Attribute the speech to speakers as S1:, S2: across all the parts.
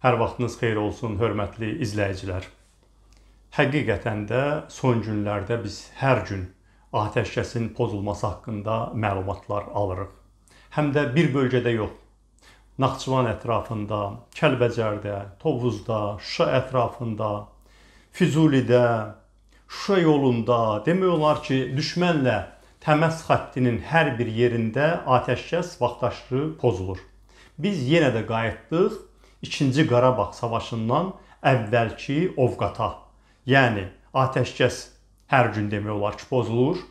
S1: Hər vaxtınız xeyir olsun, hörmətli izləyicilər. Həqiqətən də son günlərdə biz hər gün atəşkəsin pozulması haqqında məlumatlar alırıq. Həm də bir bölgədə yox. Naxçıvan ətrafında, Kəlbəcərdə, Tovuzda, Şuşa ətrafında, Füzulidə, Şuşa yolunda demək olar ki, düşmənlə təməs xəttinin hər bir yerində atəşkəs vaxtaşırı pozulur. Biz yenə də qayıtdıq 2-ci Qarabağ savaşından əvvəlki ovqata, yəni atəşkəs hər gün demək olar ki, pozulur.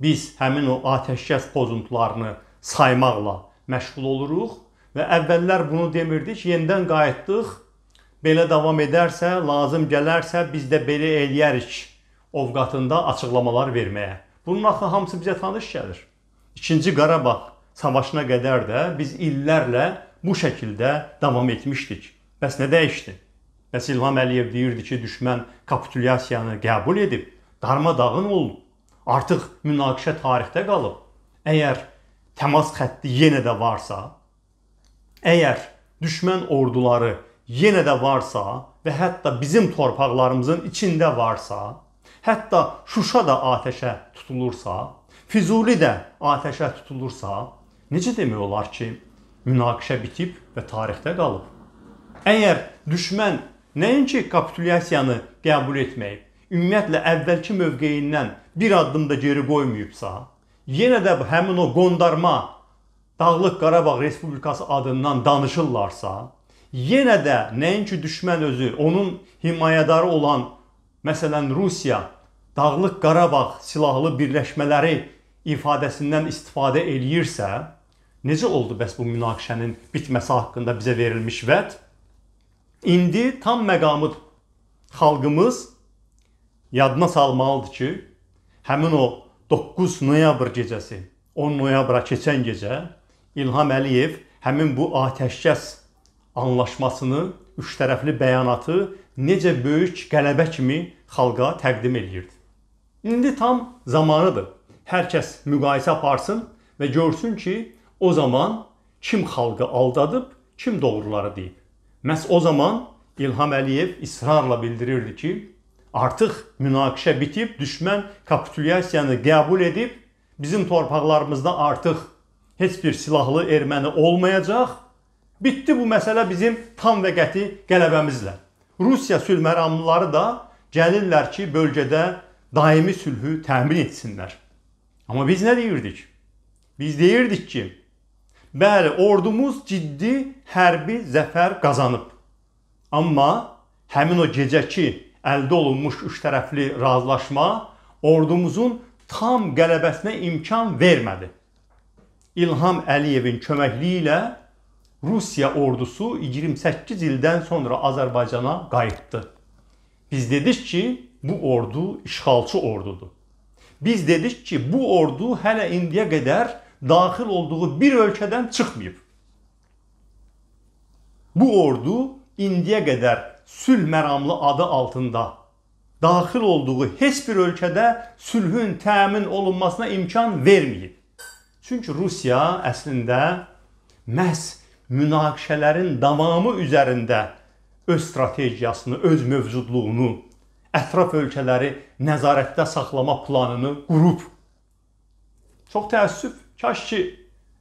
S1: Biz həmin o atəşkəs pozuntularını saymaqla məşğul oluruq və əvvəllər bunu demirdik, yenidən qayıtdıq. Belə davam edərsə, lazım gələrsə biz də belə eləyərik ovqatında açıqlamalar verməyə. Bunun axı hamısı bizə tanış gəlir. 2-ci Qarabağ savaşına qədər də biz illərlə bu şəkildə davam etmişdik. Bəs nə dəyişdi? Bəs İlham Əliyev deyirdi ki, düşmən kapitulyasiyanı qəbul edib, darmadağın oldu. Artıq münaqişə tarixdə qalıb. Əgər təmas xətti yenə də varsa, əgər düşmən orduları yenə də varsa və hətta bizim torpaqlarımızın içində varsa, hətta Şuşa da atəşə tutulursa, Füzuli də atəşə tutulursa, necə demək olar ki, münaqişə bitib və tarixdə qalıb. Əgər düşmən nəinki kapitulyasiyanı qəbul etməyib, ümumiyyətlə əvvəlki mövqeyindən bir addım da geri qoymayıbsa, yenə də həmin o qondarma Dağlıq Qarabağ Respublikası adından danışırlarsa, yenə də nəinki düşmən özü, onun himayədarı olan məsələn Rusiya Dağlıq Qarabağ silahlı birləşmələri ifadəsindən istifadə eləyirsə, Necə oldu bəs bu münaqişənin bitməsi haqqında bizə verilmiş vəd? İndi tam məqamı xalqımız yadına salmalıdır ki, həmin o 9 noyabr gecəsi, 10 noyabra keçən gecə İlham Əliyev həmin bu atəşkəs anlaşmasını, üç tərəfli bəyanatı necə böyük qələbə kimi xalqa təqdim eləyirdi. İndi tam zamanıdır. Hər kəs müqayisə aparsın və görsün ki, O zaman kim xalqı aldadıb, kim doğruları deyib. Məhz o zaman İlham Əliyev israrla bildirirdi ki, artıq münaqişə bitib, düşmən kapitulyasiyanı qəbul edib, bizim torpaqlarımızda artıq heç bir silahlı erməni olmayacaq. Bitdi bu məsələ bizim tam və qəti qələbəmizlə. Rusiya sülh məramlıları da gəlirlər ki, bölgədə daimi sülhü təmin etsinlər. Amma biz nə deyirdik? Biz deyirdik ki, Bəli, ordumuz ciddi hərbi zəfər qazanıb. Amma həmin o gecəki əldə olunmuş üç tərəfli razılaşma ordumuzun tam qələbəsinə imkan vermədi. İlham Əliyevin köməkliyi ilə Rusiya ordusu 28 ildən sonra Azərbaycana qayıtdı. Biz dedik ki, bu ordu işğalçı ordudur. Biz dedik ki, bu ordu hələ indiyə qədər daxil olduğu bir ölkədən çıxmayıb. Bu ordu indiyə qədər sülh məramlı adı altında daxil olduğu heç bir ölkədə sülhün təmin olunmasına imkan verməyib. Çünki Rusiya əslində məhz münaqişələrin davamı üzərində öz strategiyasını, öz mövcudluğunu, ətraf ölkələri nəzarətdə saxlama planını qurub. Çox təəssüf, Kaş ki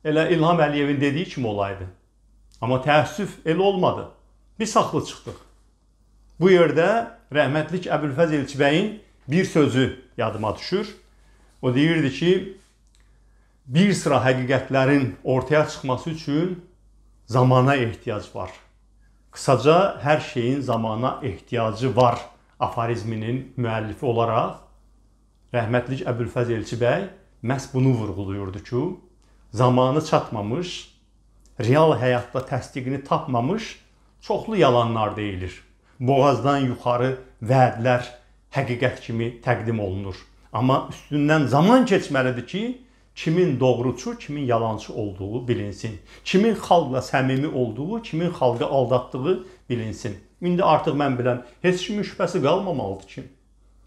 S1: elə İlham Əliyevin dediyi kimi olaydı. Amma təəssüf elə olmadı. Biz haqlı çıxdıq. Bu yerdə rəhmətlik Əbülfəz Elçibəyin bir sözü yadıma düşür. O deyirdi ki, bir sıra həqiqətlərin ortaya çıxması üçün zamana ehtiyac var. Qısaca hər şeyin zamana ehtiyacı var aforizminin müəllifi olaraq rəhmətlik Əbülfəz Elçibəy məhz bunu vurğuluyurdu ki, zamanı çatmamış, real həyatda təsdiqini tapmamış çoxlu yalanlar deyilir. Boğazdan yuxarı vədlər həqiqət kimi təqdim olunur. Amma üstündən zaman keçməlidir ki, kimin doğruçu, kimin yalançı olduğu bilinsin. Kimin xalqla səmimi olduğu, kimin xalqı aldatdığı bilinsin. İndi artıq mən bilən heç kimin şübhəsi qalmamalıdır ki.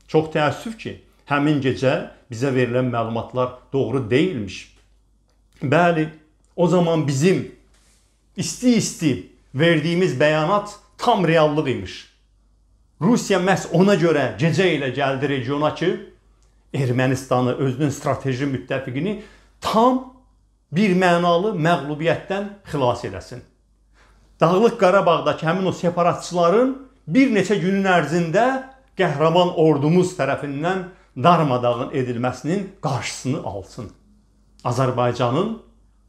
S1: Çox təəssüf ki, həmin gecə bizə verilən məlumatlar doğru deyilmiş. Bəli, o zaman bizim isti-isti verdiyimiz bəyanat tam reallıq imiş. Rusiya məhz ona görə gecə ilə gəldi regiona ki, Ermənistanı, özünün strateji müttəfiqini tam bir mənalı məğlubiyyətdən xilas eləsin. Dağlıq Qarabağdakı həmin o separatçıların bir neçə günün ərzində qəhrəman ordumuz tərəfindən darmadağın edilməsinin qarşısını alsın. Azərbaycanın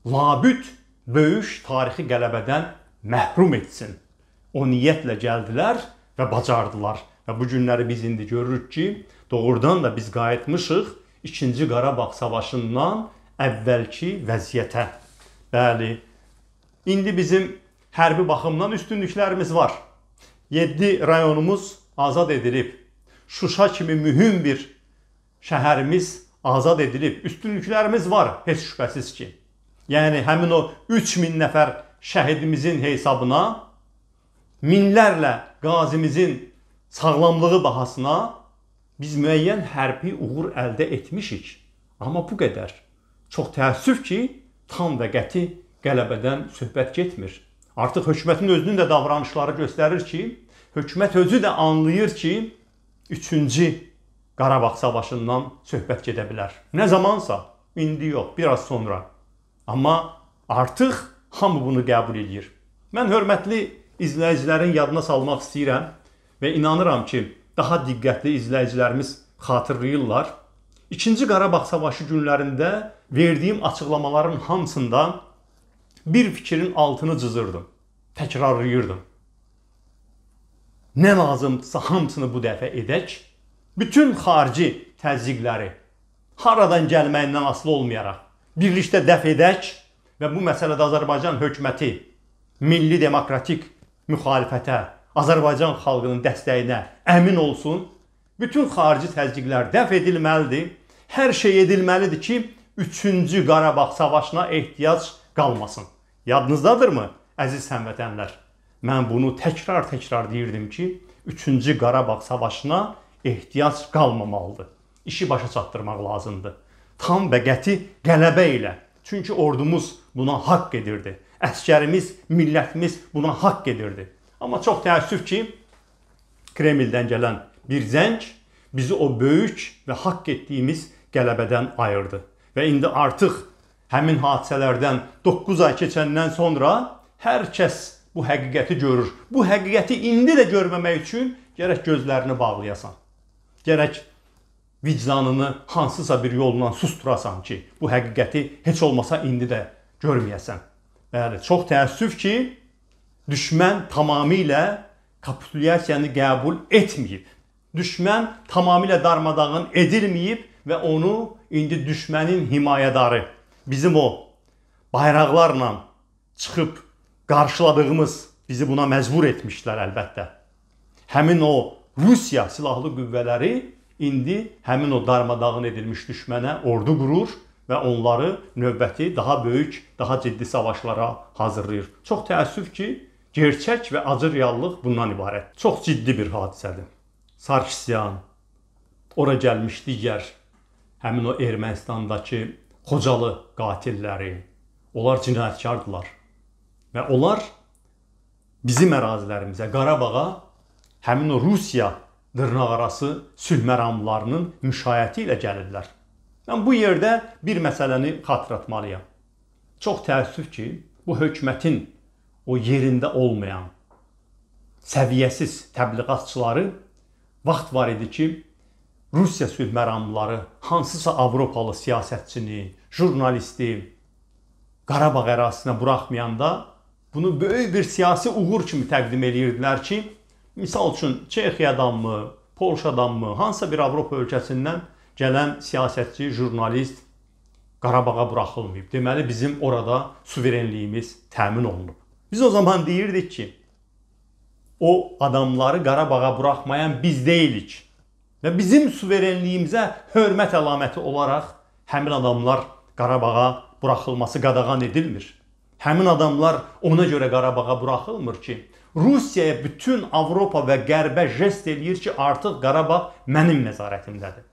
S1: labüd böyük tarixi qələbədən məhrum etsin. O niyyətlə gəldilər və bacardılar. Və bu günləri biz indi görürük ki, doğrudan da biz qayıtmışıq 2-ci Qarabağ savaşından əvvəlki vəziyyətə. Bəli. İndi bizim hərbi baxımdan üstünlüklərimiz var. 7 rayonumuz azad edilib. Şuşa kimi mühüm bir şəhərimiz azad edilib. Üstünlüklərimiz var, heç şübhəsiz ki. Yəni həmin o 3000 nəfər şəhidimizin hesabına minlərlə qazimizin sağlamlığı bahasına biz müəyyən hərbi uğur əldə etmişik. Amma bu qədər. Çox təəssüf ki, tam və qəti qələbədən söhbət getmir. Artıq hökumətin özünün də davranışları göstərir ki, hökumət özü də anlayır ki, 3-cü Qarabağ savaşından söhbət gedə bilər. Nə zamansa, indi yox, biraz sonra. Amma artıq hamı bunu qəbul edir. Mən hörmətli izləyicilərin yadına salmaq istəyirəm və inanıram ki, daha diqqətli izləyicilərimiz xatırlayırlar. 2-ci Qarabağ savaşı günlərində verdiyim açıqlamaların hamısında bir fikrin altını cızırdım, təkrarlayırdım. Nə lazımdırsa hamısını bu dəfə edək bütün xarici təzyiqləri haradan gəlməyindən asılı olmayaraq birlikdə dəf edək və bu məsələdə Azərbaycan hökuməti milli demokratik müxalifətə, Azərbaycan xalqının dəstəyinə əmin olsun. Bütün xarici təzyiqlər dəf edilməlidir. Hər şey edilməlidir ki, 3-cü Qarabağ savaşına ehtiyac qalmasın. Yadınızdadırmı, əziz həmvətənlər? Mən bunu təkrar-təkrar deyirdim ki, 3-cü Qarabağ savaşına ehtiyac qalmamalıdır. İşi başa çatdırmaq lazımdır. Tam və qəti qələbə ilə. Çünki ordumuz buna haqq edirdi. Əskərimiz, millətimiz buna haqq edirdi. Amma çox təəssüf ki, Kremldən gələn bir zəng bizi o böyük və haqq etdiyimiz qələbədən ayırdı. Və indi artıq həmin hadisələrdən 9 ay keçəndən sonra hər kəs bu həqiqəti görür. Bu həqiqəti indi də görməmək üçün gərək gözlərini bağlayasan. Gərək vicdanını hansısa bir yolla susturasan ki, bu həqiqəti heç olmasa indi də görməyəsən. Bəli, çox təəssüf ki, düşmən tamamilə kapitulyasiyanı qəbul etməyib. Düşmən tamamilə darmadağın edilməyib və onu indi düşmənin himayədarı, bizim o bayraqlarla çıxıb qarşıladığımız bizi buna məcbur etmişdilər əlbəttə. Həmin o Rusiya silahlı qüvvələri indi həmin o darmadağın edilmiş düşmənə ordu qurur və onları növbəti daha böyük, daha ciddi savaşlara hazırlayır. Çox təəssüf ki, gerçək və acı reallıq bundan ibarət. Çox ciddi bir hadisədir. Sarkisyan ora gəlmiş digər həmin o Ermənistandakı Xocalı qatilləri, onlar cinayətkardılar. Və onlar bizim ərazilərimizə, Qarabağa həmin o Rusiya dırnaqarası sülh məramlarının müşayiəti ilə gəlirlər. Mən bu yerdə bir məsələni xatırlatmalıyam. Çox təəssüf ki, bu hökumətin o yerində olmayan səviyyəsiz təbliğatçıları vaxt var idi ki, Rusiya sülh məramları hansısa Avropalı siyasətçini, jurnalisti Qarabağ ərazisinə buraxmayanda bunu böyük bir siyasi uğur kimi təqdim eləyirdilər ki, Misal üçün Çexiyadanmı, Polşadanmı, hansısa bir Avropa ölkəsindən gələn siyasətçi, jurnalist Qarabağa buraxılmayıb. Deməli bizim orada suverenliyimiz təmin olunub. Biz o zaman deyirdik ki, o adamları Qarabağa buraxmayan biz deyilik. Və bizim suverenliyimizə hörmət əlaməti olaraq həmin adamlar Qarabağa buraxılması qadağan edilmir. Həmin adamlar ona görə Qarabağa buraxılmır ki, Rusiyaya bütün Avropa və Qərbə jest eləyir ki, artıq Qarabağ mənim nəzarətimdədir.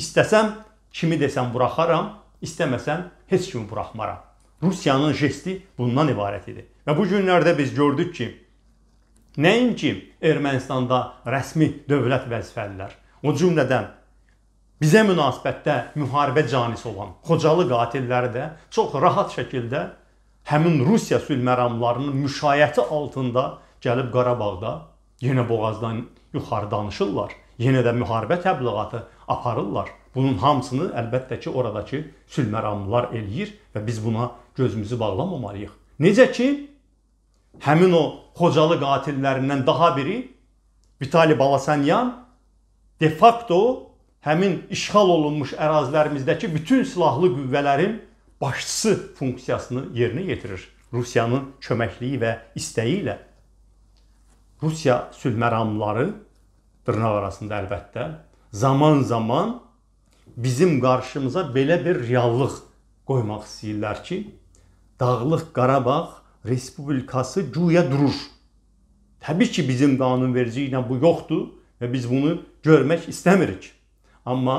S1: İstəsəm kimi desəm buraxaram, istəməsəm heç kimi buraxmaram. Rusiyanın jesti bundan ibarət idi. Və bu günlərdə biz gördük ki, nəinki Ermənistanda rəsmi dövlət vəzifəlilər, o cümlədən bizə münasibətdə müharibə canisi olan Xocalı qatilləri də çox rahat şəkildə həmin Rusiya sülh məramlarının müşayiəti altında gəlib Qarabağda yenə boğazdan yuxarı danışırlar, yenə də müharibə təbliğatı aparırlar. Bunun hamısını əlbəttə ki, oradakı sülməramlılar eləyir və biz buna gözümüzü bağlamamalıyıq. Necə ki, həmin o Xocalı qatillərindən daha biri Vitali Balasanyan de facto həmin işğal olunmuş ərazilərimizdəki bütün silahlı qüvvələrin başçısı funksiyasını yerinə yetirir. Rusiyanın köməkliyi və istəyi ilə Rusiya sülh məramları dırnaq arasında əlbəttə zaman-zaman bizim qarşımıza belə bir reallıq qoymaq istəyirlər ki, Dağlıq Qarabağ Respublikası güya durur. Təbii ki, bizim qanunverici ilə bu yoxdur və biz bunu görmək istəmirik. Amma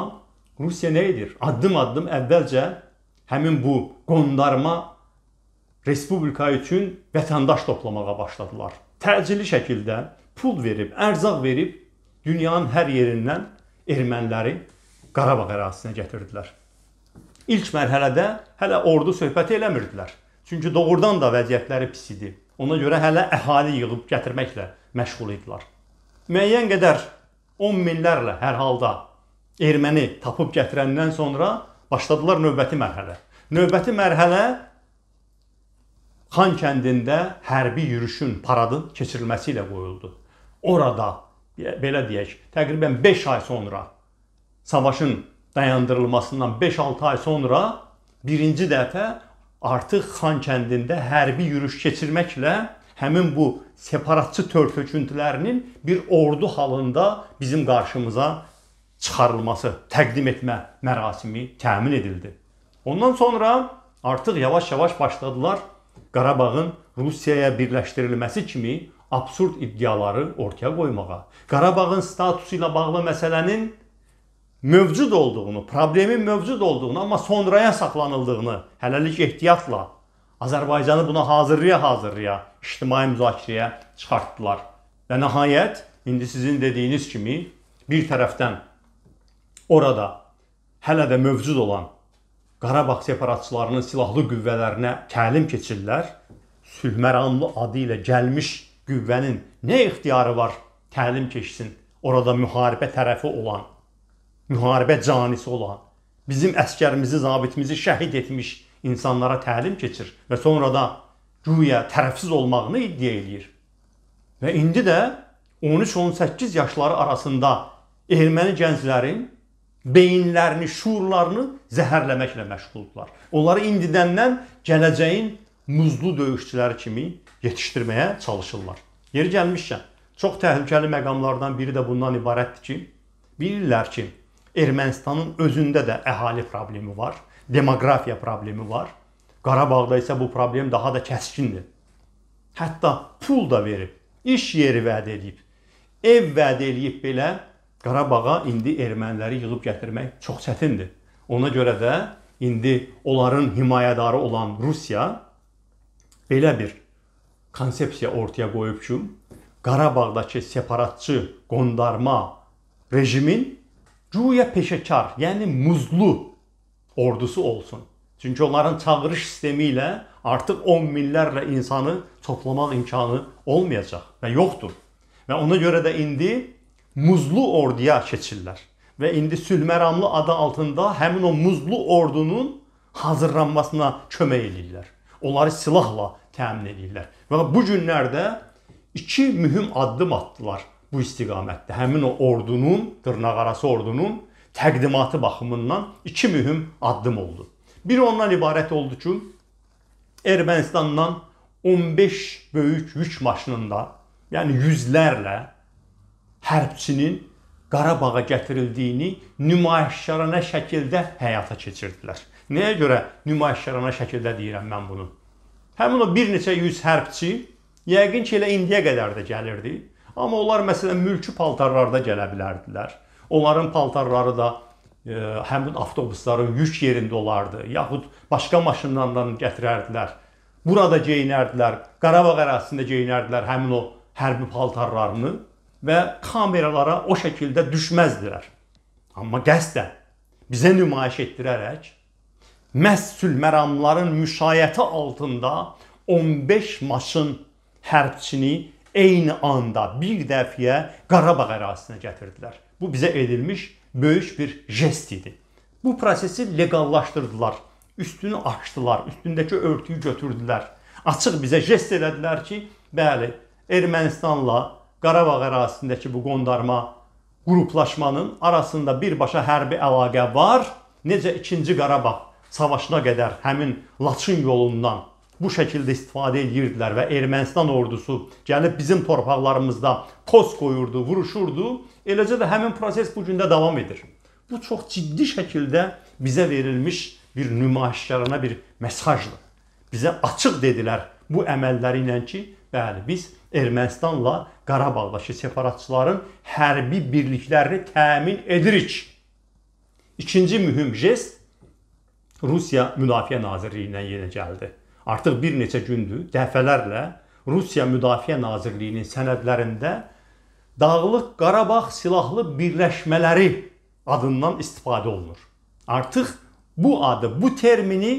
S1: Rusiya nə edir? Addım-addım əvvəlcə həmin bu qondarma respublika üçün vətəndaş toplamağa başladılar təcili şəkildə pul verib, ərzaq verib dünyanın hər yerindən erməniləri Qarabağ ərazisinə gətirdilər. İlk mərhələdə hələ ordu söhbəti eləmirdilər. Çünki doğrudan da vəziyyətləri pis idi. Ona görə hələ əhali yığıb gətirməklə məşğul idilər. Müəyyən qədər 10 minlərlə hər halda erməni tapıb gətirəndən sonra başladılar növbəti mərhələ. Növbəti mərhələ Xan kəndində hərbi yürüşün, paradın keçirilməsi ilə qoyuldu. Orada belə deyək, təqribən 5 ay sonra savaşın dayandırılmasından 5-6 ay sonra birinci dəfə artıq Xan kəndində hərbi yürüş keçirməklə həmin bu separatçı tör höküntülərinin bir ordu halında bizim qarşımıza çıxarılması, təqdim etmə mərasimi təmin edildi. Ondan sonra artıq yavaş-yavaş başladılar Qarabağın Rusiyaya birləşdirilməsi kimi absurd iddiaları ortaya qoymağa, Qarabağın statusu ilə bağlı məsələnin mövcud olduğunu, problemin mövcud olduğunu, amma sonraya saxlanıldığını, hələlik ehtiyatla Azərbaycanı buna hazırlaya-hazırlaya ictimai müzakirəyə çıxartdılar. Və nəhayət indi sizin dediyiniz kimi bir tərəfdən orada hələ də mövcud olan Qarabağ separatçılarının silahlı qüvvələrinə təlim keçirlər. Sülhməramlı adı ilə gəlmiş qüvvənin nə ixtiyarı var təlim keçsin orada müharibə tərəfi olan, müharibə canisi olan, bizim əskərimizi, zabitimizi şəhid etmiş insanlara təlim keçir və sonra da güya tərəfsiz olmağını iddia eləyir. Və indi də 13-18 yaşları arasında erməni gənclərin beyinlərini, şuurlarını zəhərləməklə məşğuldurlar. Onları indidəndən gələcəyin muzlu döyüşçüləri kimi yetişdirməyə çalışırlar. Yeri gəlmişkən, çox təhlükəli məqamlardan biri də bundan ibarətdir ki, bilirlər ki, Ermənistanın özündə də əhali problemi var, demografiya problemi var. Qarabağda isə bu problem daha da kəskindir. Hətta pul da verib, iş yeri vəd edib, ev vəd edib belə Qarabağa indi erməniləri yığıb gətirmək çox çətindir. Ona görə də indi onların himayədarı olan Rusiya belə bir konsepsiya ortaya qoyub ki, Qarabağdakı separatçı qondarma rejimin cuya peşəkar, yəni muzlu ordusu olsun. Çünki onların çağırış sistemi ilə artıq 10 minlərlə insanı toplamaq imkanı olmayacaq və yoxdur. Və ona görə də indi Muzlu orduya keçirlər. Və indi Sülməramlı adı altında həmin o muzlu ordunun hazırlanmasına kömək eləyirlər. Onları silahla təmin edirlər. Və bu günlərdə iki mühüm addım atdılar bu istiqamətdə. Həmin o ordunun, dırnaqarası ordunun təqdimatı baxımından iki mühüm addım oldu. Bir ondan ibarət oldu ki, Ermənistandan 15 böyük yük maşınında, yəni yüzlərlə hərbçinin Qarabağa gətirildiyini nümayişkarana şəkildə həyata keçirdilər. Nəyə görə nümayişkarana şəkildə deyirəm mən bunu? Həmin o bir neçə yüz hərbçi yəqin ki, elə indiyə qədər də gəlirdi. Amma onlar məsələn mülki paltarlarda gələ bilərdilər. Onların paltarları da e, həmin avtobusların yük yerində olardı, yaxud başqa maşınlardan gətirərdilər. Burada geyinərdilər, Qarabağ ərazisində geyinərdilər həmin o hərbi paltarlarını və kameralara o şəkildə düşməzdilər. Amma qəsdən bizə nümayiş etdirərək məhz sülməramların müşayiəti altında 15 maşın hərbçini eyni anda bir dəfəyə Qarabağ ərazisinə gətirdilər. Bu bizə edilmiş böyük bir jest idi. Bu prosesi leqallaşdırdılar. Üstünü açdılar, üstündəki örtüyü götürdülər. Açıq bizə jest elədilər ki, bəli, Ermənistanla Qarabağ ərazisindəki bu qondarma qruplaşmanın arasında birbaşa hərbi əlaqə var. Necə 2-ci Qarabağ savaşına qədər həmin Laçın yolundan bu şəkildə istifadə edirdilər və Ermənistan ordusu gəlib bizim torpaqlarımızda poz qoyurdu, vuruşurdu. Eləcə də həmin proses bu gün də davam edir. Bu çox ciddi şəkildə bizə verilmiş bir nümayişkarına bir mesajdır. Bizə açıq dedilər bu əməlləri ilə ki, Bəli, biz Ermənistanla Qarabağdakı separatçıların hərbi birliklərini təmin edirik. İkinci mühüm jest Rusiya Müdafiə Nazirliyindən yenə gəldi. Artıq bir neçə gündür dəfələrlə Rusiya Müdafiə Nazirliyinin sənədlərində Dağlıq Qarabağ silahlı birləşmələri adından istifadə olunur. Artıq bu adı, bu termini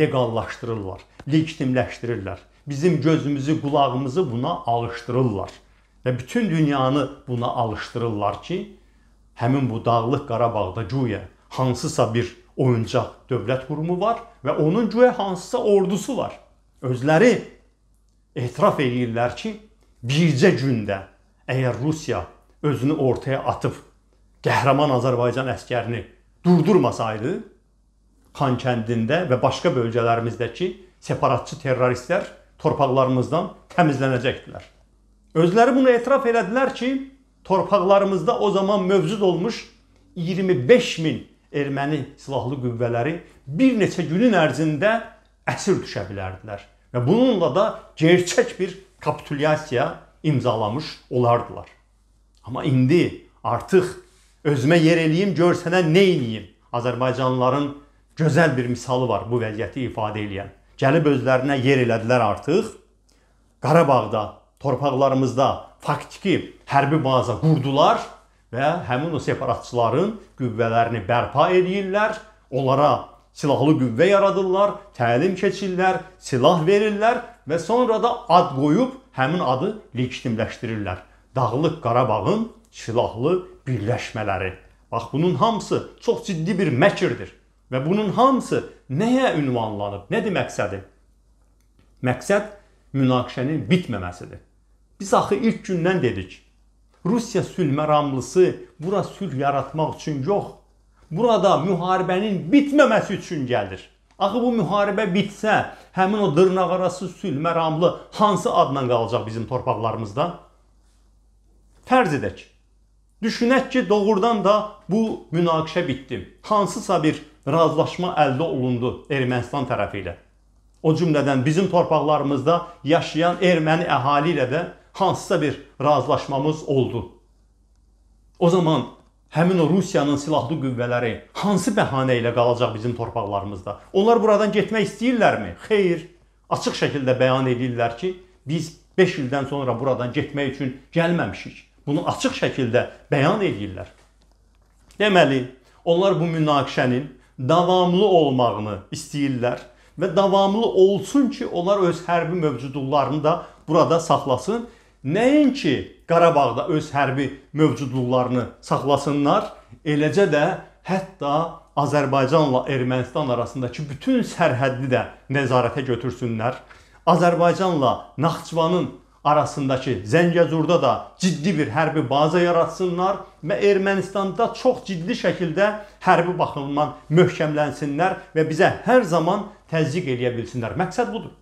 S1: leqallaşdırırlar, legitimləşdirirlər. Bizim gözümüzü, qulağımızı buna alışdırırlar. Və bütün dünyanı buna alışdırırlar ki, həmin bu Dağlıq Qarabağda güya hansısa bir oyuncaq dövlət qurumu var və onun güya hansısa ordusu var. Özləri etiraf eləyirlər ki, bircə gündə əgər Rusiya özünü ortaya atıb qəhrəman Azərbaycan əskərini durdurmasaydı, Xankəndində və başqa bölgələrimizdəki separatçı terroristlər torpaqlarımızdan təmizlənəcəkdilər. Özləri bunu etiraf elədilər ki, torpaqlarımızda o zaman mövcud olmuş 25 min erməni silahlı qüvvələri bir neçə günün ərzində əsir düşə bilərdilər və bununla da gerçək bir kapitulyasiya imzalamış olardılar. Amma indi artıq özümə yer eləyim, görsənə nə eləyim? Azərbaycanlıların gözəl bir misalı var bu vəziyyəti ifadə edən gəlib özlərinə yer elədilər artıq. Qarabağda, torpaqlarımızda faktiki hərbi baza qurdular və həmin o separatçıların qüvvələrini bərpa edirlər. Onlara silahlı qüvvə yaradırlar, təlim keçirlər, silah verirlər və sonra da ad qoyub həmin adı legitimləşdirirlər. Dağlıq Qarabağın silahlı birləşmələri. Bax bunun hamısı çox ciddi bir məkirdir. Və bunun hamısı nəyə ünvanlanıb? Nədir məqsədi? Məqsəd münaqişənin bitməməsidir. Biz axı ilk gündən dedik. Rusiya sülh məramlısı bura sülh yaratmaq üçün yox, burada müharibənin bitməməsi üçün gəlir. Axı bu müharibə bitsə, həmin o dırnaqarası sülh məramlı hansı adla qalacaq bizim torpaqlarımızda? Fərz edək. Düşünək ki, doğrudan da bu münaqişə bitdi. Hansısa bir razılaşma əldə olundu Ermənistan tərəfi ilə. O cümlədən bizim torpaqlarımızda yaşayan erməni əhali ilə də hansısa bir razılaşmamız oldu. O zaman həmin o Rusiyanın silahlı qüvvələri hansı bəhanə ilə qalacaq bizim torpaqlarımızda? Onlar buradan getmək istəyirlərmi? Xeyr. Açıq şəkildə bəyan edirlər ki, biz 5 ildən sonra buradan getmək üçün gəlməmişik. Bunu açıq şəkildə bəyan edirlər. Deməli, onlar bu münaqişənin davamlı olmağını istəyirlər və davamlı olsun ki, onlar öz hərbi mövcudluqlarını da burada saxlasın. Nəinki Qarabağda öz hərbi mövcudluqlarını saxlasınlar, eləcə də hətta Azərbaycanla Ermənistan arasındakı bütün sərhəddi də nəzarətə götürsünlər. Azərbaycanla Naxçıvanın arasındakı Zəngəzurda da ciddi bir hərbi baza yaratsınlar və Ermənistanda çox ciddi şəkildə hərbi baxımdan möhkəmlənsinlər və bizə hər zaman təzyiq eləyə bilsinlər. Məqsəd budur.